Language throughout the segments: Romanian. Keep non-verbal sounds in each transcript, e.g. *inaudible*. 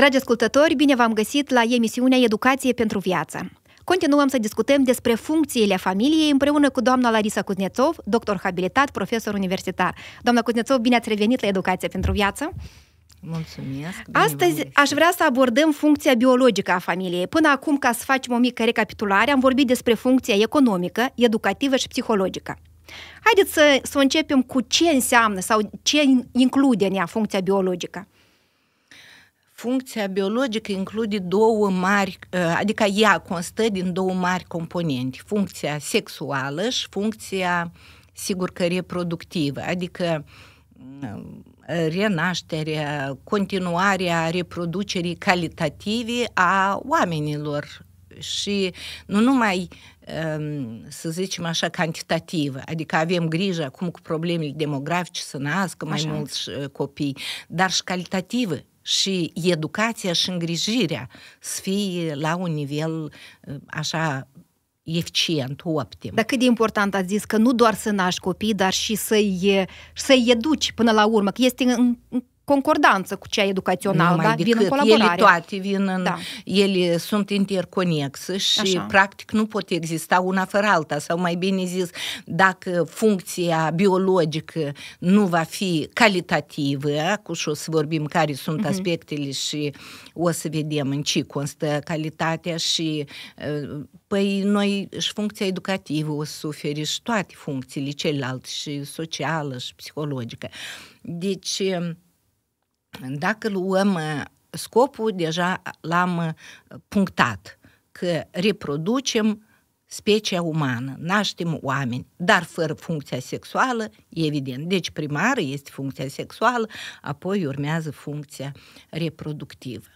Dragi ascultători, bine v-am găsit la emisiunea Educație pentru Viață. Continuăm să discutăm despre funcțiile familiei împreună cu doamna Larisa Cuznețov, doctor habilitat, profesor universitar. Doamna Cuznețov, bine ați revenit la Educație pentru Viață. Mulțumesc! Astăzi aș vrea să abordăm funcția biologică a familiei. Până acum, ca să facem o mică recapitulare, am vorbit despre funcția economică, educativă și psihologică. Haideți să, să începem cu ce înseamnă sau ce include în ea funcția biologică funcția biologică include două mari, uh, adică ea constă din două mari componente, funcția sexuală și funcția, sigur că reproductivă, adică uh, renașterea, continuarea reproducerii calitative a oamenilor și nu numai, um, să zicem așa, cantitativă, adică avem grijă acum cu problemele demografice să nască mai așa. mulți uh, copii, dar și calitativă, și educația și îngrijirea să fie la un nivel ă, așa eficient, optim. Dar cât de important ați zis că nu doar să naști copii, dar și să-i, să-i educi până la urmă, că este în, în concordanță cu cea educațională, da? vin în colaborare. Ele toate vin în, da. ele sunt interconexe și Așa. practic nu pot exista una fără alta sau mai bine zis, dacă funcția biologică nu va fi calitativă, cu și o să vorbim care sunt uh-huh. aspectele și o să vedem în ce constă calitatea și ă, păi noi și funcția educativă o să suferi și toate funcțiile celelalte și socială și psihologică. Deci, dacă luăm uh, scopul, deja l-am uh, punctat, că reproducem specia umană, naștem oameni, dar fără funcția sexuală, evident. Deci primară este funcția sexuală, apoi urmează funcția reproductivă.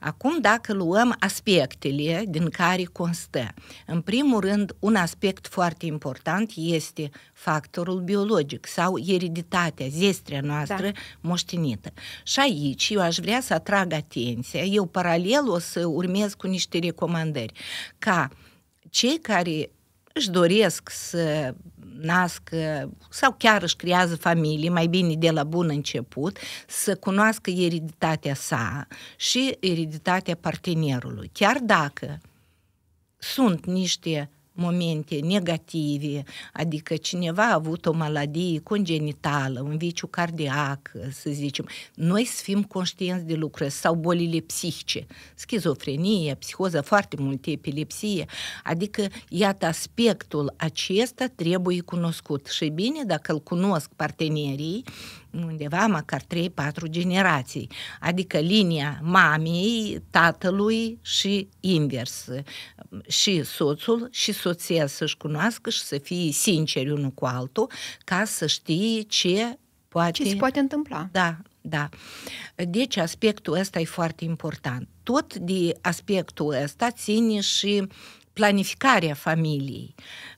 Acum, dacă luăm aspectele din care constă, în primul rând, un aspect foarte important este factorul biologic sau ereditatea, zestrea da. noastră da. moștenită. Și aici eu aș vrea să atrag atenția, eu paralel o să urmez cu niște recomandări, ca cei care își doresc să nasc sau chiar își creează familie, mai bine de la bun început, să cunoască ereditatea sa și ereditatea partenerului. Chiar dacă sunt niște momente negative, adică cineva a avut o maladie congenitală, un viciu cardiac, să zicem, noi să fim conștienți de lucruri sau bolile psihice, schizofrenie, psihoză, foarte multe, epilepsie, adică, iată, aspectul acesta trebuie cunoscut și bine dacă îl cunosc partenerii, undeva măcar 3-4 generații, adică linia mamei, tatălui și invers. Și soțul și soția să-și cunoască și să fie sinceri unul cu altul ca să știe ce poate... Ce se poate întâmpla. Da, da. Deci aspectul ăsta e foarte important. Tot de aspectul ăsta ține și planificarea familiei.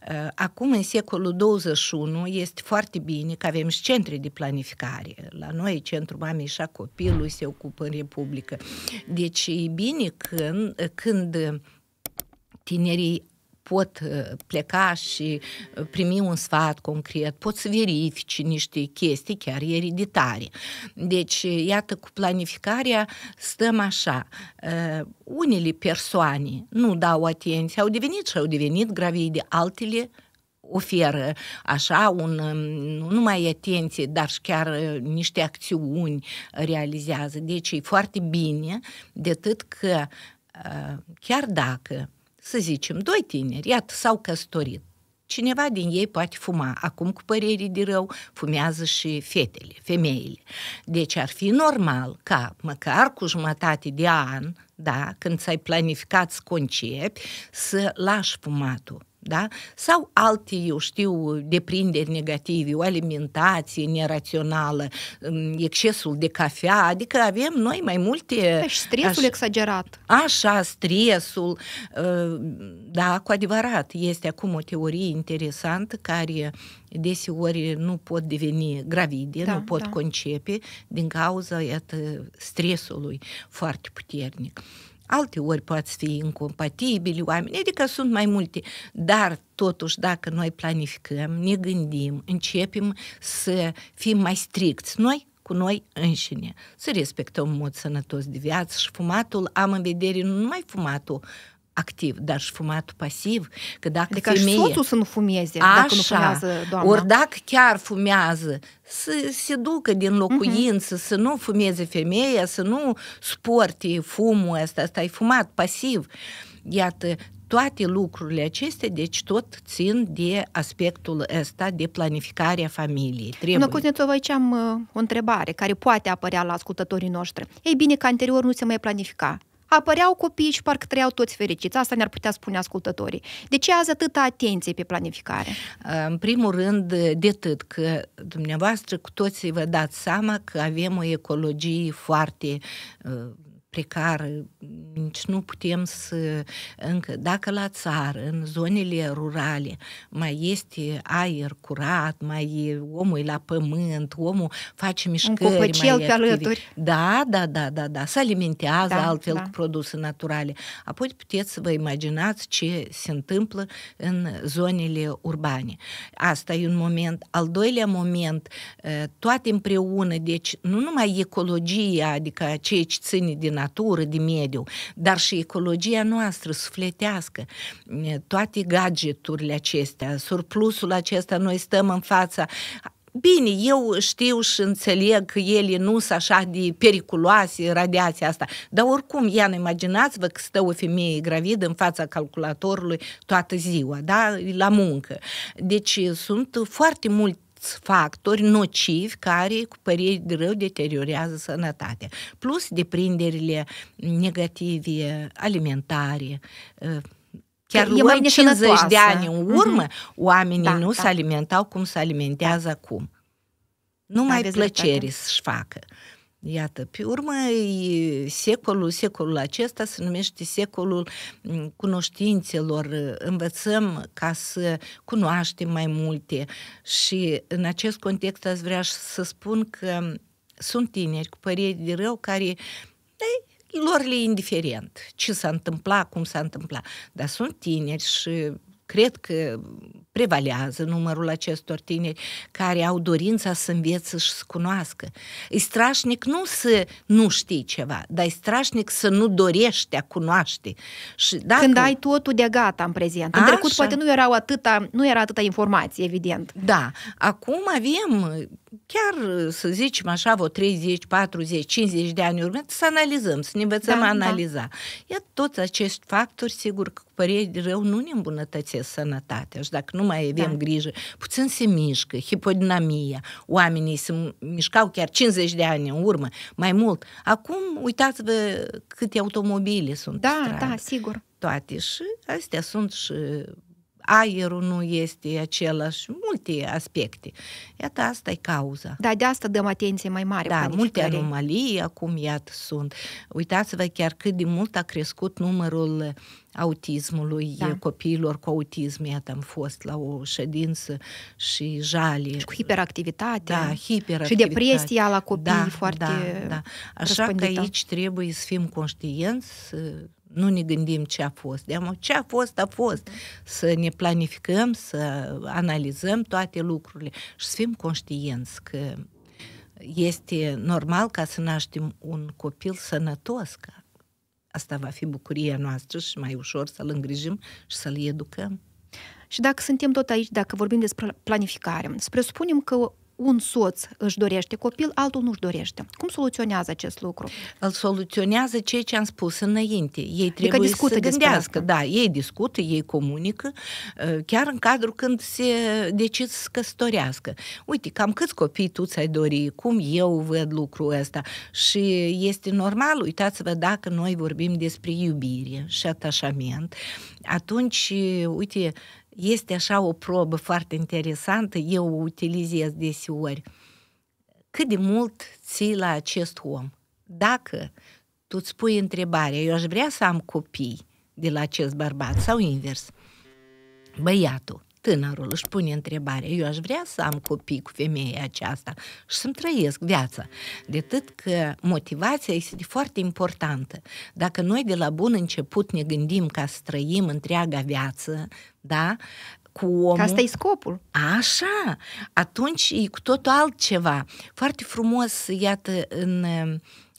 Uh, acum, în secolul 21, este foarte bine că avem și centre de planificare. La noi, Centrul Mamei și a Copilului se ocupă în Republică. Deci e bine când, când tinerii pot uh, pleca și uh, primi un sfat concret, pot să verifici niște chestii chiar ereditare. Deci, uh, iată, cu planificarea stăm așa. Unele persoane nu dau atenție, au devenit și au devenit gravide, altele oferă așa un, um, nu numai atenție, dar și chiar niște acțiuni realizează. Deci e foarte bine, de atât că chiar dacă să zicem, doi tineri, iată, s-au căsătorit. Cineva din ei poate fuma. Acum, cu părerii de rău, fumează și fetele, femeile. Deci ar fi normal ca, măcar cu jumătate de an, da, când ți-ai planificat să concepi, să lași fumatul da? sau alte, eu știu, deprinderi negative, o alimentație nerațională, excesul de cafea, adică avem noi mai multe... Păi și stresul aș, exagerat. Așa, stresul, uh, da, cu adevărat, este acum o teorie interesantă care deseori nu pot deveni gravide, da, nu pot da. concepe din cauza iată, stresului foarte puternic alte ori poate fi incompatibili oameni, adică sunt mai multe, dar totuși dacă noi planificăm, ne gândim, începem să fim mai stricți noi cu noi înșine, să respectăm mod sănătos de viață și fumatul, am în vedere nu numai fumatul activ, dar și fumatul pasiv, că dacă adică femeie... și soțul să nu fumeze, așa, dacă nu fumează doamna. Ori dacă chiar fumează, să se ducă din locuință, uh-huh. să nu fumeze femeia, să nu sporte fumul ăsta, ăsta e fumat pasiv. Iată, toate lucrurile acestea, deci tot țin de aspectul ăsta de planificarea familiei. Trebuie. Doamna Cuznetov, aici am uh, o întrebare care poate apărea la ascultătorii noștri. Ei bine că anterior nu se mai planifica apăreau copii, și parcă trăiau toți fericiți. Asta ne-ar putea spune ascultătorii. De ce azi atâta atenție pe planificare? În primul rând, de atât că dumneavoastră cu toții vă dați seama că avem o ecologie foarte precară, nici nu putem să... Încă, dacă la țară, în zonele rurale, mai este aer curat, mai e, omul e la pământ, omul face mișcări mai active. alături. Da, da, da, da, da. Se alimentează da, altfel da. cu produse naturale. Apoi puteți să vă imaginați ce se întâmplă în zonele urbane. Asta e un moment. Al doilea moment, eh, toate împreună, deci nu numai ecologia, adică ceea ce ține din natură, de mediu, dar și ecologia noastră sufletească. Toate gadgeturile acestea, surplusul acesta, noi stăm în fața Bine, eu știu și înțeleg că ele nu sunt așa de periculoase, radiația asta, dar oricum, ia, imaginați-vă că stă o femeie gravidă în fața calculatorului toată ziua, da, la muncă. Deci sunt foarte multe factori nocivi care, cu părere de rău, deteriorează sănătatea. Plus deprinderile negative, alimentare, Chiar mai 50 de ani în urmă, mm-hmm. oamenii da, nu da. se alimentau cum se alimentează da. acum. Numai plăceri să-și facă. Iată, pe urmă, secolul, secolul acesta se numește secolul mm, cunoștințelor. Învățăm ca să cunoaștem mai multe și în acest context aș vrea să spun că sunt tineri cu păreri de rău care lor le indiferent ce s-a întâmplat, cum s-a întâmplat. Dar sunt tineri și cred că prevalează numărul acestor tineri care au dorința să învețe și să cunoască. E strașnic nu să nu știi ceva, dar e strașnic să nu dorești a cunoaște. Și dacă... Când ai totul de gata în prezent. În trecut poate nu, erau atâta, nu era atâta informație, evident. Da. Acum avem chiar, să zicem așa, vreo 30, 40, 50 de ani urmă, să analizăm, să ne învățăm da, a da. analiza. Da. Iată toți acești factori, sigur că păreri rău nu ne îmbunătățesc sănătatea și dacă nu mai da. avem da. grijă, puțin se mișcă, hipodinamia, oamenii se mișcau chiar 50 de ani în urmă, mai mult. Acum uitați-vă câte automobile sunt Da, da, sigur. Toate și astea sunt și aerul nu este același, multe aspecte. Iată, asta e cauza. Da, de asta dăm atenție mai mare. Da, multe anomalii acum, iată, sunt. Uitați-vă chiar cât de mult a crescut numărul autismului, da. copiilor cu autism. Iată, am fost la o ședință și jale. Și cu hiperactivitate. Da, hiperactivitate. Și depresia la copii da, foarte da, da. Așa răspândită. că aici trebuie să fim conștienți nu ne gândim ce a fost. De-am, ce a fost, a fost. Să ne planificăm, să analizăm toate lucrurile și să fim conștienți că este normal ca să naștem un copil sănătos, ca asta va fi bucuria noastră și mai ușor să-l îngrijim și să-l educăm. Și dacă suntem tot aici, dacă vorbim despre planificare, să presupunem că un soț își dorește copil, altul nu își dorește. Cum soluționează acest lucru? Îl soluționează ceea ce am spus înainte. Ei adică trebuie adică discută să gândească. Da, ei discută, ei comunică, uh, chiar în cadrul când se decid să căsătorească. Uite, cam câți copii tu ți-ai dori, cum eu văd lucrul ăsta. Și este normal, uitați-vă, dacă noi vorbim despre iubire și atașament, atunci, uite, este așa o probă foarte interesantă, eu o utilizez deseori. Cât de mult ții la acest om? Dacă tu îți pui întrebarea, eu aș vrea să am copii de la acest bărbat sau invers, băiatul, tânărul își pune întrebarea, eu aș vrea să am copii cu femeia aceasta și să-mi trăiesc viața. De tot că motivația este foarte importantă. Dacă noi de la bun început ne gândim ca să trăim întreaga viață, da, cu omul. asta e scopul. Așa. Atunci e cu totul altceva. Foarte frumos, iată, în uh,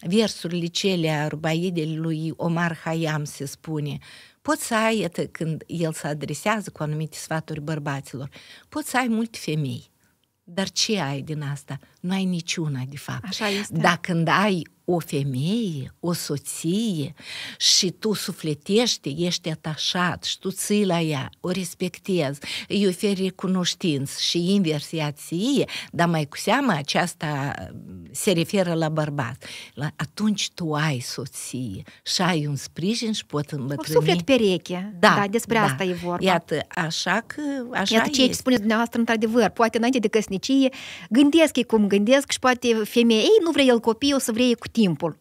versurile cele a lui Omar Hayam se spune uh, Poți să ai, iată, când el se adresează cu anumite sfaturi bărbaților, poți să ai multe femei. Dar ce ai din asta? Nu ai niciuna, de fapt. Așa este. Dacă când ai o femeie, o soție și tu sufletește, ești atașat și tu ții la ea, o respectezi, îi oferi recunoștință și invers ea ție, dar mai cu seamă aceasta mm, se referă la bărbat. La, atunci tu ai soție și ai un sprijin și poți îmbătrâni. Un suflet pereche. Da, da despre da. asta e vorba. Iată, așa că așa Iată ce spuneți dumneavoastră într-adevăr. Poate înainte de căsnicie gândesc cum gândesc și poate femeie, ei nu vrea el copii, o să vrei cu tine timpul.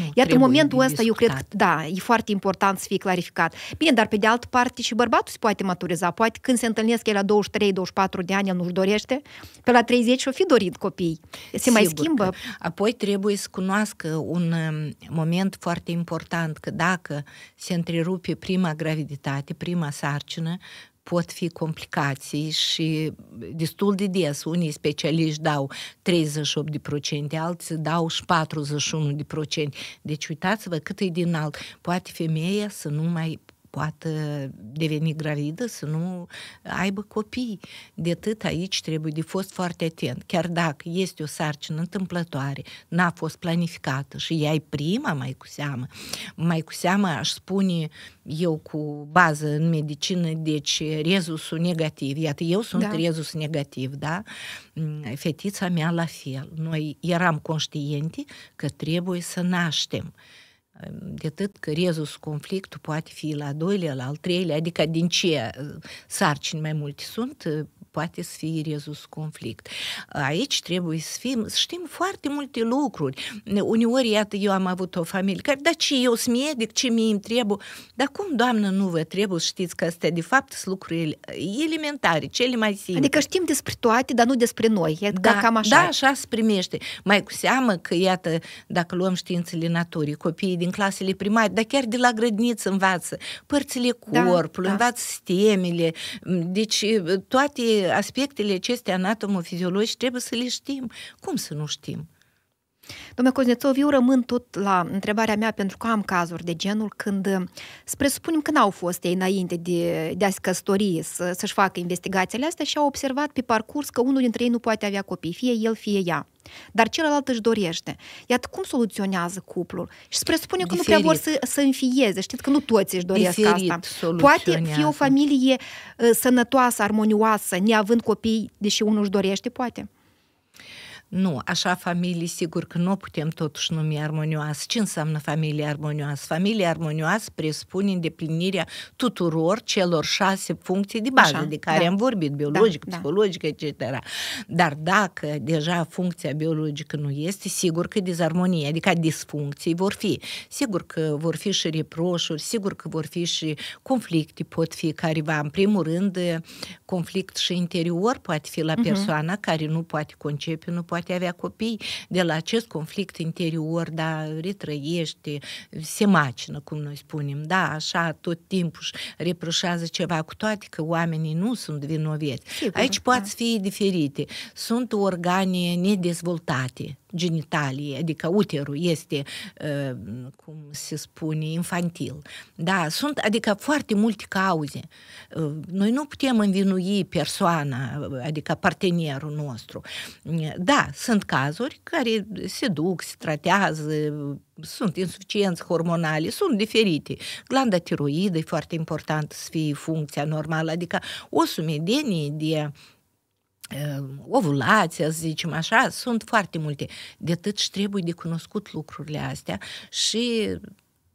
Nu, Iar în momentul ăsta, discutat. eu cred că, da, e foarte important să fie clarificat. Bine, dar pe de altă parte și bărbatul se poate maturiza. Poate când se întâlnesc el la 23-24 de ani, el nu-și dorește, pe la 30 o fi dorit copii. Se Sigur mai schimbă. Că. Apoi trebuie să cunoască un um, moment foarte important, că dacă se întrerupe prima graviditate, prima sarcină, pot fi complicații și destul de des unii specialiști dau 38%, alții dau și 41%. Deci uitați-vă cât e din alt. Poate femeia să nu mai poată deveni gravidă, să nu aibă copii. De atât aici trebuie de fost foarte atent. Chiar dacă este o sarcină întâmplătoare, n-a fost planificată și ea e prima mai cu seamă, mai cu seamă aș spune eu cu bază în medicină, deci rezusul negativ. Iată, eu sunt da. rezus negativ, da? Mm, fetița mea la fel. Noi eram conștienti că trebuie să naștem de atât că rezus conflictul poate fi la al doilea, la al treilea, adică din ce sarcini mai multe sunt, poate să fie rezus conflict. Aici trebuie să, fim, să știm foarte multe lucruri. Uneori, iată, eu am avut o familie care, da, ce eu sunt medic, ce mi îmi trebuie? Dar cum, doamnă, nu vă trebuie să știți că astea, de fapt, sunt lucruri elementare, cele mai simple. Adică știm despre toate, dar nu despre noi. E da, cam așa. Da, așa se primește. Mai cu seamă că, iată, dacă luăm științele naturii, copiii din clasele primare, dar chiar de la grădiniță învață părțile da, corpului, da, da. învață sistemele, deci toate aspectele acestea anatomofiziologice trebuie să le știm. Cum să nu știm? Domnule Coznețov, eu rămân tot la întrebarea mea pentru că am cazuri de genul când, uh, spre supunem că n-au fost ei înainte de, de a se căsători, să, să-și facă investigațiile astea și au observat pe parcurs că unul dintre ei nu poate avea copii, fie el, fie ea. Dar celălalt își dorește. Iată cum soluționează cuplul. Și spre spune că nu prea vor să, să înfieze. Știți că nu toți își doresc Diferit asta. Poate fi o familie uh, sănătoasă, armonioasă, neavând copii, deși unul își dorește, poate. Nu, așa familii sigur că nu o putem totuși numi armonioasă. Ce înseamnă familie armonioasă? Familie armonioasă presupune îndeplinirea tuturor celor șase funcții de bază așa, de care da. am vorbit, biologic, da, psihologic, da. etc. Dar dacă deja funcția biologică nu este, sigur că dezarmonie, adică disfuncții vor fi. Sigur că vor fi și reproșuri, sigur că vor fi și conflicte, pot fi careva. În primul rând, conflict și interior poate fi la mhm. persoana uh-huh. care nu poate concepe, nu poate poate avea copii de la acest conflict interior, da, retrăiește, se macină, cum noi spunem, da, așa tot timpul își reproșează ceva, cu toate că oamenii nu sunt vinovați. Aici da. poate fi diferite. Sunt organe nedezvoltate genitalii, adică uterul este, uh, cum se spune, infantil. Da, sunt, adică foarte multe cauze. Uh, noi nu putem învinui persoana, uh, adică partenerul nostru. Da, sunt cazuri care se duc, se tratează, sunt insuficienți hormonale, sunt diferite. Glanda tiroidă e foarte importantă să fie funcția normală, adică o sumedenie de Ehm, ovulația, să zicem așa, sunt foarte multe. De atât și trebuie de cunoscut lucrurile astea și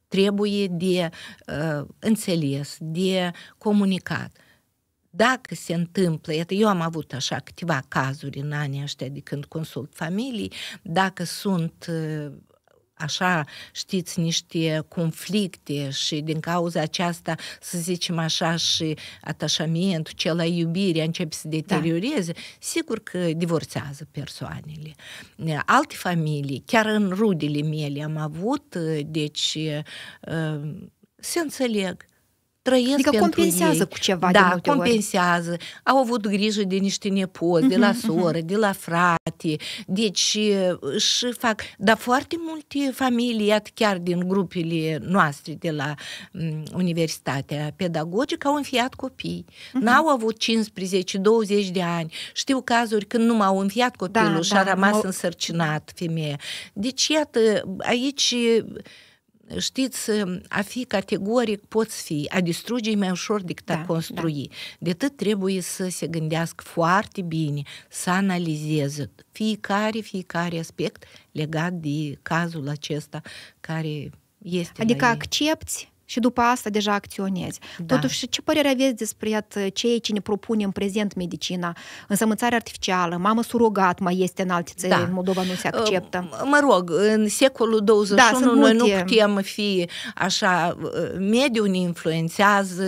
trebuie de uh, înțeles, de comunicat. Dacă se întâmplă, iată, eu am avut așa câteva cazuri în anii ăștia de când consult familii, dacă sunt uh, așa, știți, niște conflicte și din cauza aceasta, să zicem așa, și atașamentul, cel la iubire începe să deterioreze, da. sigur că divorțează persoanele. Alte familii, chiar în rudele mele am avut, deci uh, se înțeleg trăiesc adică pentru compensează ei. cu ceva da, de Da, compensează. Ori. Au avut grijă de niște nepoți, uh-huh, de la mhm, mhm, soră, uh-huh. de la frate. Deci uh, și fac... Dar foarte multe familii, iată chiar din grupele noastre de la mm, Universitatea Pedagogică, au înfiat copii. Uh-huh. N-au avut 15-20 de ani. Știu cazuri când nu m-au înfiat da, copilul da, și da, a rămas m-au... însărcinat femeia. Deci, iată, aici știți, um, a fi categoric poți fi, a distruge e mai ușor decât da, a da. construi. Da. De atât trebuie să se gândească foarte bine, să analizeze fiecare, fiecare aspect legat de cazul acesta care este. Adică accepti și după asta deja acționezi. Da. Totuși, ce părere aveți despre iată, cei ce ne propune în prezent medicina, Însămânțare artificială, mamă surogat mai este în alte țări, da. în Moldova nu se acceptă? Uh, mă rog, în secolul 21 da, noi nu putem fi așa, uh, mediul ne influențează,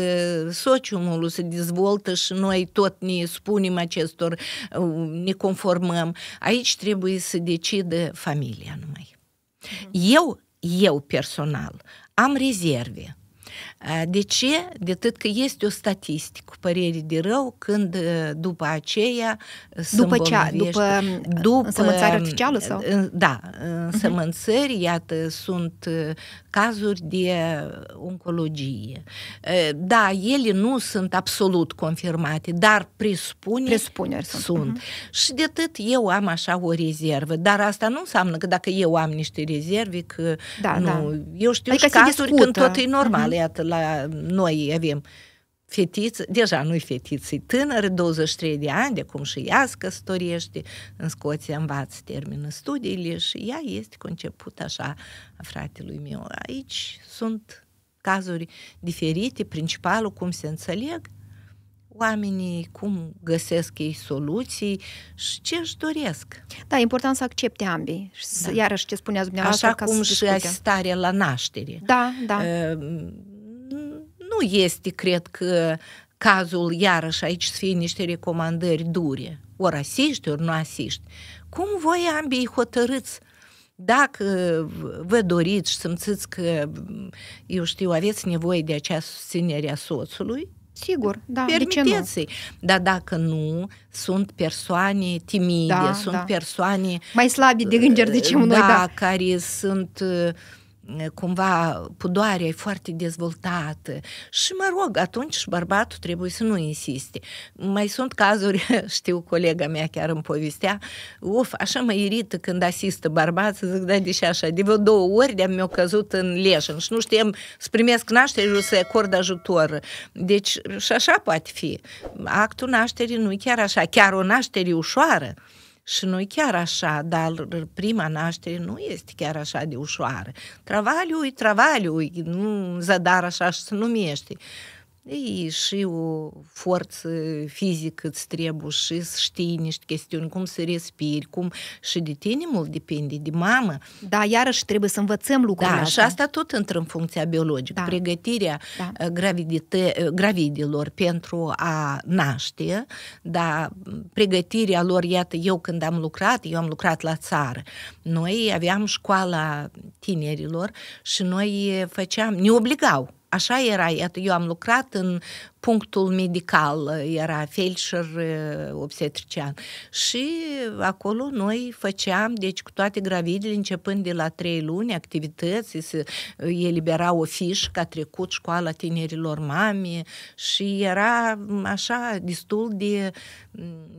sociumul se dezvoltă și noi tot ne spunem acestor, uh, ne conformăm. Aici trebuie să decide familia numai. Mhm. Eu eu personal амрезерве. De ce? de atât că este o statistică, părere de rău, când după aceea După ce? După, după însămânțare artificială? Sau? Da, sămânțări, uh-huh. iată, sunt cazuri de oncologie. Da, ele nu sunt absolut confirmate, dar presupuneri sunt. sunt. Uh-huh. Și de atât eu am așa o rezervă, dar asta nu înseamnă că dacă eu am niște rezerve, că da, nu, da. eu știu adică și cazuri discută. când tot e normal, uh-huh. iată, la noi avem fetiță, deja nu-i fetiță, e tânără, 23 de ani, de cum și ea se căsătorește, în Scoția învață, termină studiile și ea este conceput așa a fratelui meu. Aici sunt cazuri diferite, principalul cum se înțeleg oamenii, cum găsesc ei soluții și ce își doresc. Da, e important să accepte ambii. Da. Iarăși ce spuneați dumneavoastră. Așa ca cum să și asistarea la naștere. Da, da. Uh, nu este, cred că, cazul iarăși aici să fie niște recomandări dure, ori asiști, ori nu asiști. Cum voi ambii hotărâți dacă vă doriți și simțiți că, eu știu, aveți nevoie de acea susținere a soțului, Sigur, da, permiteți Dar dacă nu, sunt persoane timide, da, sunt da. persoane... Mai slabe de de ce da, noi, da. care sunt cumva pudoarea e foarte dezvoltată și, mă rog, atunci bărbatul trebuie să nu insiste. Mai sunt cazuri, *laughs* știu, colega mea chiar îmi povestea, uf, așa mă irită când asistă să zic, da, deși așa, de vreo două ori de-am mi o căzut în leșă și nu știam să primesc nașterii și să acord ajutor. Deci, și așa poate fi. Actul nașterii nu e chiar așa, chiar o naștere ușoară. Și nu chiar așa, dar prima naștere nu este chiar așa de ușoară. Travaliu-i, travaliu-i, nu zadar așa și se numește. Ei, și o forță fizică îți trebuie și să știi niște chestiuni, cum să respiri, cum și de tine mult depinde, de mamă. Da, iarăși trebuie să învățăm lucrurile da, astea. și asta tot intră în funcția biologică. Da. Pregătirea da. gravidilor gravidelor pentru a naște, da, pregătirea lor, iată, eu când am lucrat, eu am lucrat la țară. Noi aveam școala tinerilor și noi făceam, ne obligau așa era, iată, eu am lucrat în punctul medical era felșer uh, obstetrician. Și acolo noi făceam, deci cu toate gravidele, începând de la trei luni, activități, se elibera o fișă că a trecut școala tinerilor mame și era așa destul de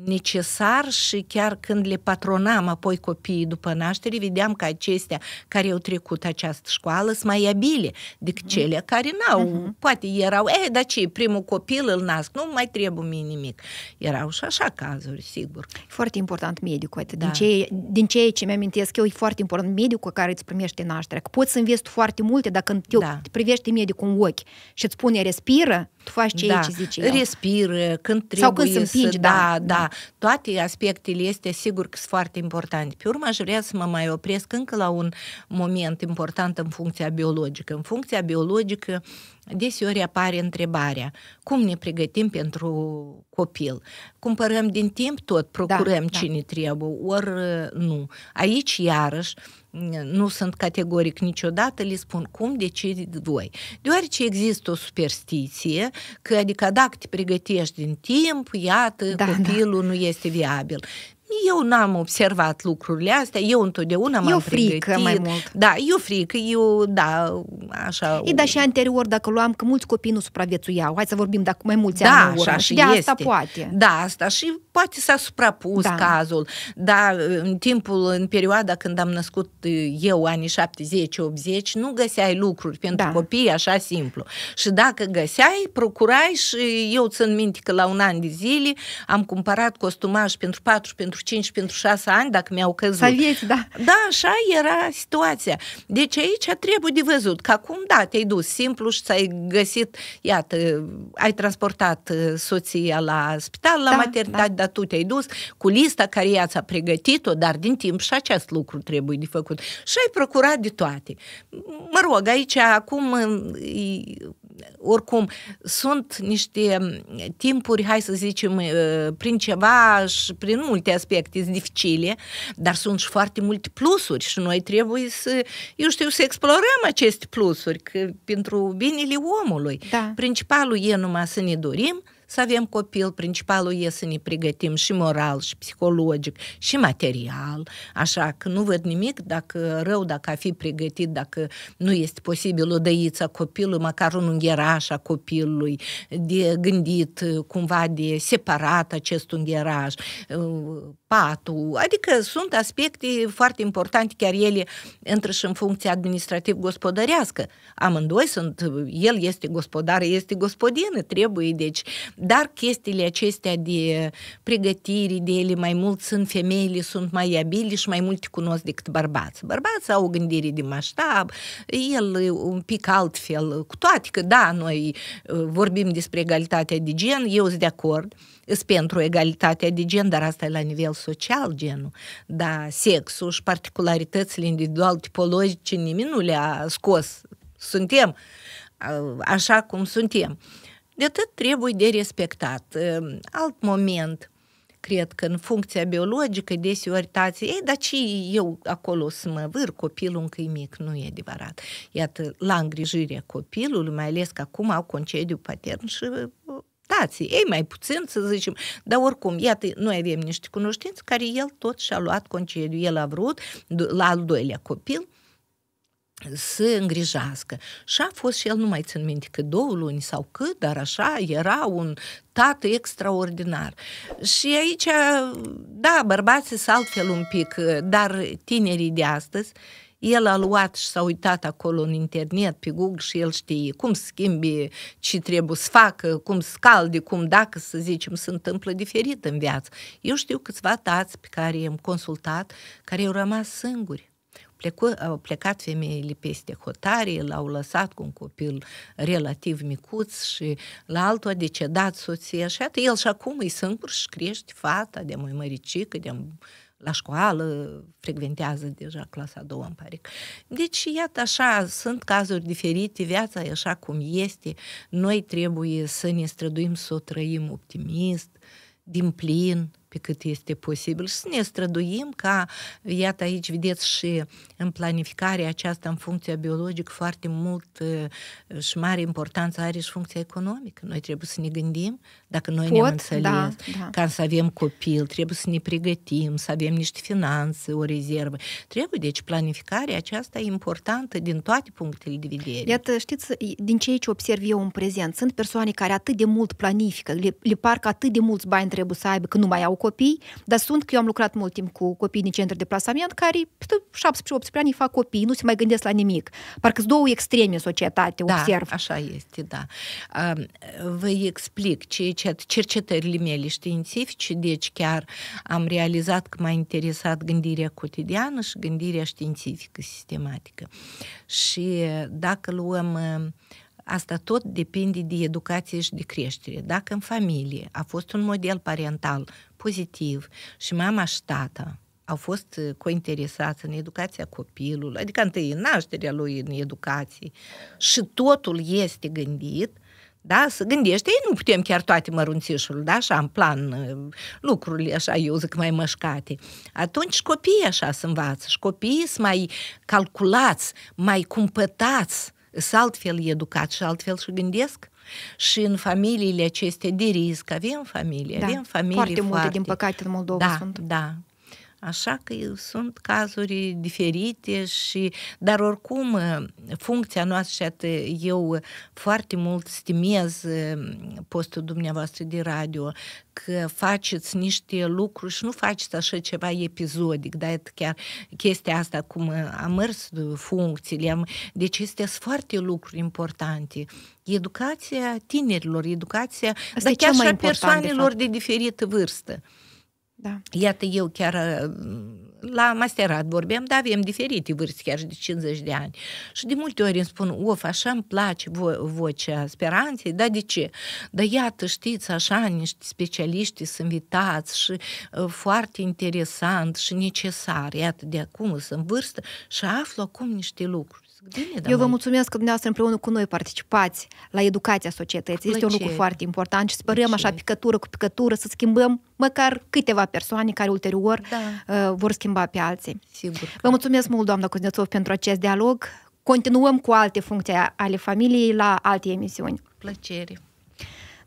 necesar și chiar când le patronam apoi copiii după naștere, vedeam că acestea care au trecut această școală sunt mai abile decât mhm. cele care n-au. Uh-huh. Poate erau, eh, dar ce, primul copil îl nasc, nu mai trebuie mie nimic. Erau și așa cazuri, sigur. E foarte important medicul. Atât. Da. Din, ce, din ceea ce mi-amintesc eu, e foarte important medicul care îți primește nașterea. Că poți să investi foarte multe dacă te, da. te privește medicul în ochi și îți spune respiră, tu faci ceea da. ce zice el. Respiră, când trebuie Sau când să... Împingi, da, da, da, da. Toate aspectele este sigur că sunt foarte importante. Pe urmă aș vrea să mă mai opresc încă la un moment important în funcția biologică. În funcția biologică deseori apare întrebarea, cum ne pregătim pentru copil? Cumpărăm din timp tot, da, procurăm da, cine da. trebuie, ori uh, nu. Aici, iarăși, nu sunt categoric niciodată, le spun cum decizi voi. Deoarece există o superstiție că, adică, dacă te pregătești din timp, iată, da, da. copilul da. nu este viabil. Eu n-am observat lucrurile astea, eu întotdeauna m-am eu frică pregătit. mai mult. Da, eu frică, eu, da, așa... E, dar și anterior, dacă luam, că mulți copii nu supraviețuiau, hai să vorbim dacă mai mulți da, ani Așa, și de este. asta poate. Da, asta și poate s-a suprapus da. cazul, dar în timpul, în perioada când am născut eu, anii 70-80, nu găseai lucruri pentru da. copii așa simplu. Și dacă găseai, procurai și eu țin minte că la un an de zile am cumpărat costumaj pentru patru, pentru pentru 5 pentru 6 ani, dacă mi-au căzut. vieți, da. Da, așa era situația. Deci aici trebuie de văzut că acum, da, te-ai dus simplu și ți-ai găsit, iată, ai transportat uh, soția la spital, la da, maternitate, da. dar tu te-ai dus cu lista care ea ți-a pregătit-o, dar din timp și acest lucru trebuie de făcut. Și ai procurat de toate. Mă rog, aici acum oricum, sunt niște mm, timpuri, hai să zicem, uh, prin ceva și prin multe aspecte dificile, dar sunt și foarte multe plusuri și noi trebuie să, eu știu, să explorăm aceste plusuri că, pentru binele omului. Da. Principalul e numai să ne dorim să avem copil, principalul e să ne pregătim și moral, și psihologic, și material, așa că nu văd nimic dacă rău, dacă a fi pregătit, dacă nu este posibil o dăiță copilului, măcar un ungheraș a copilului, de gândit uh, cumva de separat acest ungheraș, uh, patul, adică sunt aspecte foarte importante, chiar ele intră și în funcția administrativ-gospodărească. Amândoi sunt, uh, el este gospodar, este gospodină, trebuie, deci dar chestiile acestea de pregătiri, de ele mai mult sunt femeile, sunt mai abili, și mai multe cunosc decât bărbați. Bărbați au o gândire de maștab, el un pic altfel, cu toate că, da, noi uh, vorbim despre egalitatea de gen, eu sunt de acord, sunt pentru egalitatea de gen, dar asta e la nivel social genul. Da, sexul și particularitățile individual tipologice nimeni nu le-a scos. Suntem uh, așa cum suntem. Uh, de atât trebuie de respectat. Ehm, alt moment, cred că în funcția biologică, deseori tații, ei, dar ce eu acolo să mă vâr, copilul încă e mic, nu e adevărat. Iată, la îngrijirea copilului, mai ales că acum au concediu patern și uh, tații, ei mai puțin să zicem, dar oricum, iată, noi avem niște cunoștințe care el tot și-a luat concediu, el a vrut la al doilea copil, să îngrijească. Și a fost și el, nu mai țin minte, că două luni sau cât, dar așa era un tată extraordinar. Și aici, da, bărbații sunt altfel un pic, dar tinerii de astăzi, el a luat și s-a uitat acolo în internet, pe Google și el știe cum schimbi, ce trebuie să facă, cum scalde, cum dacă, să zicem, se întâmplă diferit în viață. Eu știu câțiva tați pe care i-am consultat, care au rămas singuri plecu, au plecat femeile peste hotare, l-au lăsat cu un copil relativ micuț și la altul a decedat soția și atât. El și acum e singur și crește fata de mai măricică, de la școală, frecventează deja clasa a doua, îmi pare. Deci, iată, așa, sunt cazuri diferite, viața e așa cum este, noi trebuie să ne străduim să o trăim optimist, din plin, pe cât este posibil și să ne străduim ca, iată aici vedeți și în planificarea aceasta în funcția biologică foarte mult uh, și mare importanță are și funcția economică. Noi trebuie să ne gândim dacă noi Pot, ne-am înțeles da, da. ca să avem copil, trebuie să ne pregătim, să avem niște finanțe, o rezervă. Trebuie, deci planificarea aceasta e importantă din toate punctele de vedere. Iată, știți, din ceea ce observ eu în prezent, sunt persoane care atât de mult planifică, le, le parcă atât de mulți bani trebuie să aibă, că nu mai au copii, dar sunt că eu am lucrat mult timp cu copii din centre de plasament care 17-18 ani fac copii, nu se mai gândesc la nimic. Parcă sunt două extreme în societate, da, observ. așa este, da. Vă explic ce cercetările mele științifice, deci chiar am realizat că m-a interesat gândirea cotidiană și gândirea științifică sistematică. Și dacă luăm asta tot depinde de educație și de creștere. Dacă în familie a fost un model parental pozitiv și mama și tata au fost uh, cointeresați în educația copilului, adică întâi în nașterea lui în educație și totul este gândit da, să gândește, ei nu putem chiar toate mărunțișurile, da, așa, în plan, uh, lucrurile, așa, eu zic, mai mășcate. Atunci copiii așa se învață și copiii sunt mai calculați, mai cumpătați, sunt altfel educați și altfel și gândesc și în familiile acestea de risc. Avem familie, da, avem foarte, foarte... multe, din păcate, în Moldova da, sunt. Da, Așa că sunt cazuri diferite și, dar oricum, funcția noastră și eu foarte mult stimez mm, postul dumneavoastră de radio, că faceți niște lucruri și nu faceți așa ceva episodic, dar chiar chestia asta cum am mers funcțiile, am, deci este foarte lucruri importante. Educația tinerilor, educația, asta dar chiar și a persoanelor de, de diferită vârstă. Da. Iată, eu chiar uh, la masterat vorbeam, dar avem diferite vârste, chiar și de 50 de ani. Și de multe ori îmi spun, of, așa îmi place vo- vocea speranței, dar de ce? Dar iată, știți, așa, niște specialiști sunt invitați și uh, foarte interesant și necesar. Iată, de acum sunt vârstă și aflu acum niște lucruri. Bine, Eu vă mulțumesc că dumneavoastră împreună cu noi participați la educația societății. Este un lucru foarte important și sperăm așa picătură cu picătură să schimbăm măcar câteva persoane care ulterior da. Uh, vor schimba pe alții. Sigur. Vă mulțumesc mult, doamna Cuznețov, pentru acest dialog. Continuăm cu alte funcții ale familiei la alte emisiuni. Plăcere!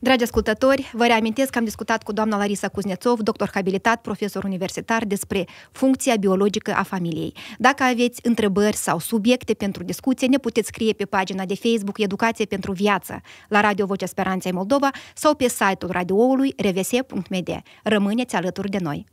Dragi ascultători, vă reamintesc că am discutat cu doamna Larisa Cuznețov, doctor habilitat, profesor universitar, despre funcția biologică a familiei. Dacă aveți întrebări sau subiecte pentru discuție, ne puteți scrie pe pagina de Facebook Educație pentru Viață la Radio Vocea Speranței Moldova sau pe site-ul radioului revese.md. Rămâneți alături de noi!